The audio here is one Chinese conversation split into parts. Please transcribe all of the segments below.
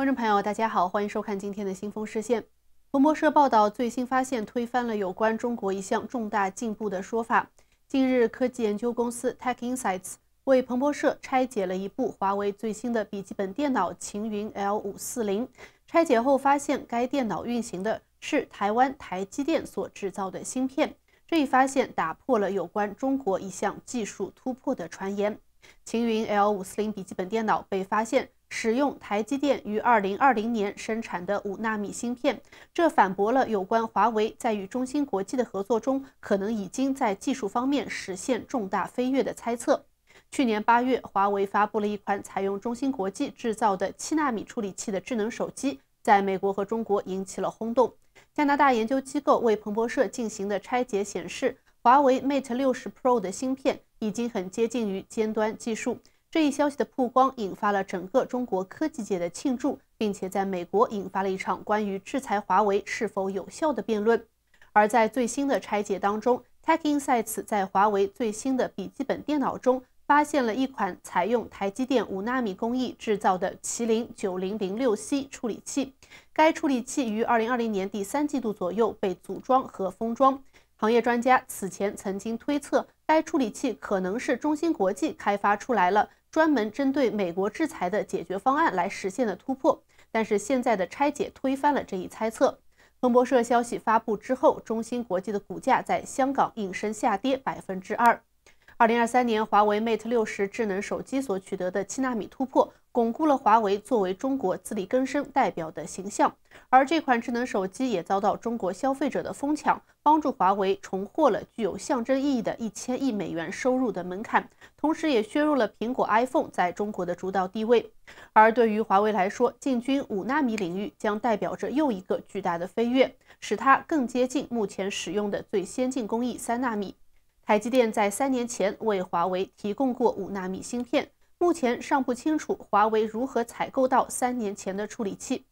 观众朋友，大家好，欢迎收看今天的《新风视线》。彭博社报道，最新发现推翻了有关中国一项重大进步的说法。近日，科技研究公司 Tech Insights 为彭博社拆解了一部华为最新的笔记本电脑“秦云 L 五四零”。拆解后发现，该电脑运行的是台湾台积电所制造的芯片。这一发现打破了有关中国一项技术突破的传言。秦云 L 五四零笔记本电脑被发现。使用台积电于二零二零年生产的五纳米芯片，这反驳了有关华为在与中芯国际的合作中可能已经在技术方面实现重大飞跃的猜测。去年八月，华为发布了一款采用中芯国际制造的七纳米处理器的智能手机，在美国和中国引起了轰动。加拿大研究机构为彭博社进行的拆解显示，华为 Mate 六十 Pro 的芯片已经很接近于尖端技术。这一消息的曝光引发了整个中国科技界的庆祝，并且在美国引发了一场关于制裁华为是否有效的辩论。而在最新的拆解当中，TechInsights 在华为最新的笔记本电脑中发现了一款采用台积电五纳米工艺制造的麒麟九零零六 C 处理器。该处理器于二零二零年第三季度左右被组装和封装。行业专家此前曾经推测，该处理器可能是中芯国际开发出来了。专门针对美国制裁的解决方案来实现了突破，但是现在的拆解推翻了这一猜测。彭博社消息发布之后，中芯国际的股价在香港应声下跌百分之二。二零二三年，华为 Mate 六十智能手机所取得的七纳米突破。巩固了华为作为中国自力更生代表的形象，而这款智能手机也遭到中国消费者的疯抢，帮助华为重获了具有象征意义的一千亿美元收入的门槛，同时也削弱了苹果 iPhone 在中国的主导地位。而对于华为来说，进军五纳米领域将代表着又一个巨大的飞跃，使它更接近目前使用的最先进工艺三纳米。台积电在三年前为华为提供过五纳米芯片。目前尚不清楚华为如何采购到三年前的处理器。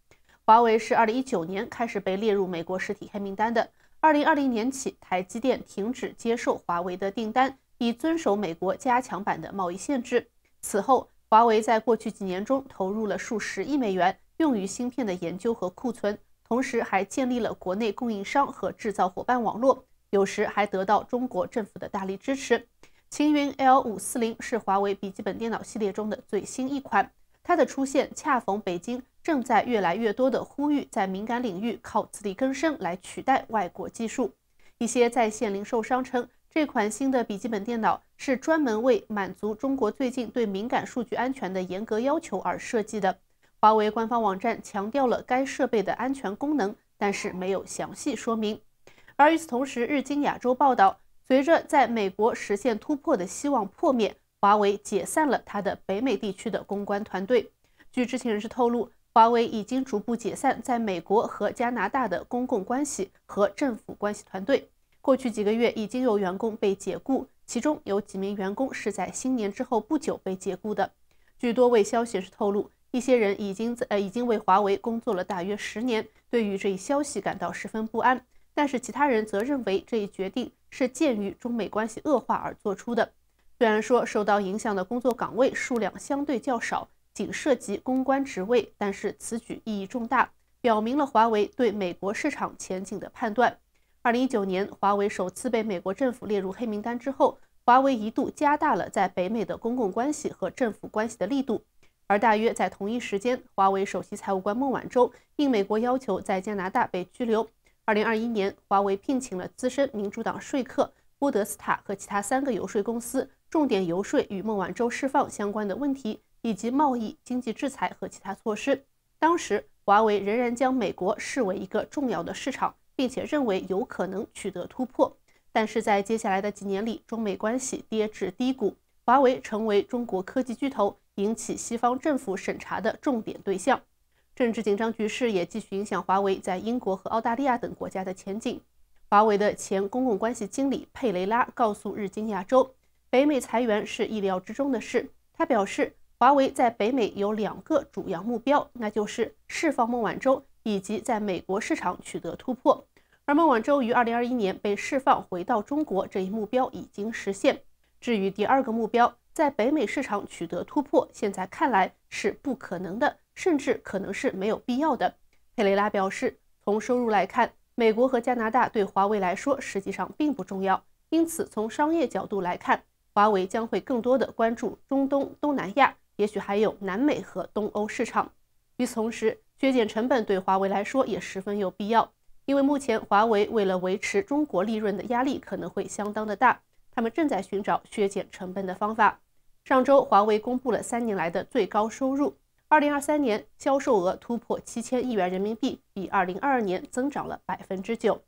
华为是二零一九年开始被列入美国实体黑名单的。二零二零年起，台积电停止接受华为的订单，以遵守美国加强版的贸易限制。此后，华为在过去几年中投入了数十亿美元用于芯片的研究和库存，同时还建立了国内供应商和制造伙伴网络，有时还得到中国政府的大力支持。青云 L 五四零是华为笔记本电脑系列中的最新一款，它的出现恰逢北京正在越来越多地呼吁在敏感领域靠自力更生来取代外国技术。一些在线零售商称，这款新的笔记本电脑是专门为满足中国最近对敏感数据安全的严格要求而设计的。华为官方网站强调了该设备的安全功能，但是没有详细说明。而与此同时，日经亚洲报道。随着在美国实现突破的希望破灭，华为解散了他的北美地区的公关团队。据知情人士透露，华为已经逐步解散在美国和加拿大的公共关系和政府关系团队。过去几个月已经有员工被解雇，其中有几名员工是在新年之后不久被解雇的。据多位消息人士透露，一些人已经在呃已经为华为工作了大约十年，对于这一消息感到十分不安。但是其他人则认为这一决定。是鉴于中美关系恶化而做出的。虽然说受到影响的工作岗位数量相对较少，仅涉及公关职位，但是此举意义重大，表明了华为对美国市场前景的判断。二零一九年，华为首次被美国政府列入黑名单之后，华为一度加大了在北美的公共关系和政府关系的力度。而大约在同一时间，华为首席财务官孟晚舟应美国要求在加拿大被拘留。二零二一年，华为聘请了资深民主党说客波德斯塔和其他三个游说公司，重点游说与孟晚舟释放相关的问题，以及贸易、经济制裁和其他措施。当时，华为仍然将美国视为一个重要的市场，并且认为有可能取得突破。但是在接下来的几年里，中美关系跌至低谷，华为成为中国科技巨头，引起西方政府审查的重点对象。政治紧张局势也继续影响华为在英国和澳大利亚等国家的前景。华为的前公共关系经理佩雷拉告诉日经亚洲，北美裁员是意料之中的事。他表示，华为在北美有两个主要目标，那就是释放孟晚舟以及在美国市场取得突破。而孟晚舟于2021年被释放回到中国这一目标已经实现。至于第二个目标，在北美市场取得突破，现在看来是不可能的。甚至可能是没有必要的，佩雷拉表示，从收入来看，美国和加拿大对华为来说实际上并不重要。因此，从商业角度来看，华为将会更多的关注中东、东南亚，也许还有南美和东欧市场。与此同时，削减成本对华为来说也十分有必要，因为目前华为为了维持中国利润的压力可能会相当的大，他们正在寻找削减成本的方法。上周，华为公布了三年来的最高收入。二零二三年销售额突破七千亿元人民币，比二零二二年增长了百分之九。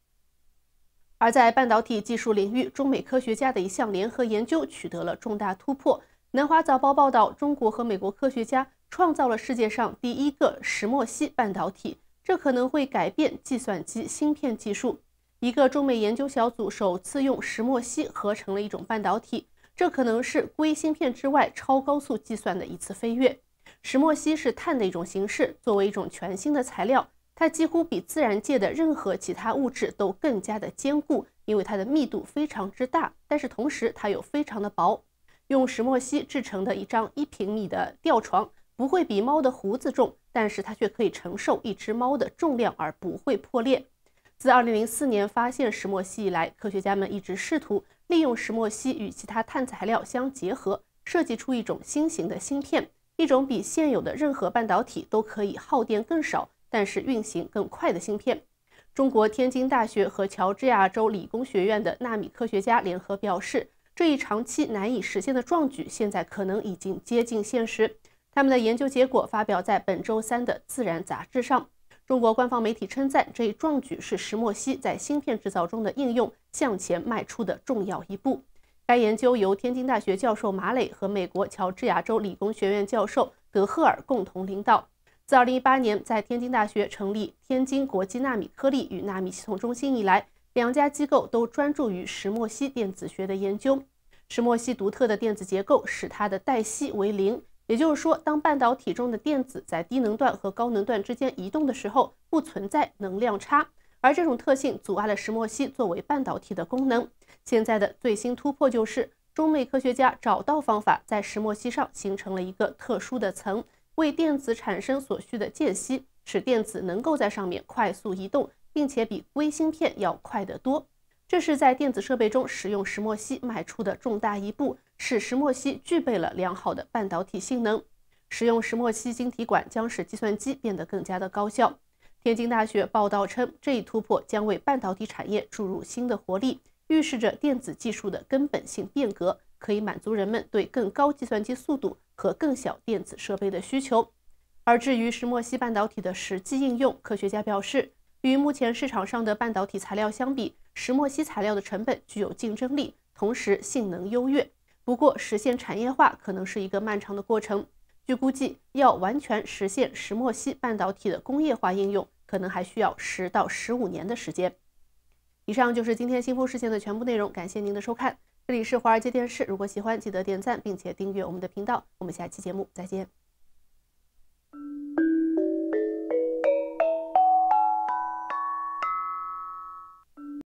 而在半导体技术领域，中美科学家的一项联合研究取得了重大突破。南华早报报道，中国和美国科学家创造了世界上第一个石墨烯半导体，这可能会改变计算机芯片技术。一个中美研究小组首次用石墨烯合成了一种半导体，这可能是硅芯片之外超高速计算的一次飞跃。石墨烯是碳的一种形式，作为一种全新的材料，它几乎比自然界的任何其他物质都更加的坚固，因为它的密度非常之大，但是同时它又非常的薄。用石墨烯制成的一张一平米的吊床，不会比猫的胡子重，但是它却可以承受一只猫的重量而不会破裂。自2004年发现石墨烯以来，科学家们一直试图利用石墨烯与其他碳材料相结合，设计出一种新型的芯片。一种比现有的任何半导体都可以耗电更少，但是运行更快的芯片。中国天津大学和乔治亚州理工学院的纳米科学家联合表示，这一长期难以实现的壮举现在可能已经接近现实。他们的研究结果发表在本周三的《自然》杂志上。中国官方媒体称赞这一壮举是石墨烯在芯片制造中的应用向前迈出的重要一步。该研究由天津大学教授马磊和美国乔治亚州理工学院教授德赫尔共同领导。自2018年在天津大学成立天津国际纳米颗粒与纳米系统中心以来，两家机构都专注于石墨烯电子学的研究。石墨烯独特的电子结构使它的带隙为零，也就是说，当半导体中的电子在低能段和高能段之间移动的时候，不存在能量差。而这种特性阻碍了石墨烯作为半导体的功能。现在的最新突破就是，中美科学家找到方法，在石墨烯上形成了一个特殊的层，为电子产生所需的间隙，使电子能够在上面快速移动，并且比微芯片要快得多。这是在电子设备中使用石墨烯迈出的重大一步，使石墨烯具备了良好的半导体性能。使用石墨烯晶体管将使计算机变得更加的高效。天津大学报道称，这一突破将为半导体产业注入新的活力，预示着电子技术的根本性变革，可以满足人们对更高计算机速度和更小电子设备的需求。而至于石墨烯半导体的实际应用，科学家表示，与目前市场上的半导体材料相比，石墨烯材料的成本具有竞争力，同时性能优越。不过，实现产业化可能是一个漫长的过程。据估计，要完全实现石墨烯半导体的工业化应用，可能还需要十到十五年的时间。以上就是今天新风事件的全部内容，感谢您的收看。这里是华尔街电视，如果喜欢，记得点赞并且订阅我们的频道。我们下期节目再见。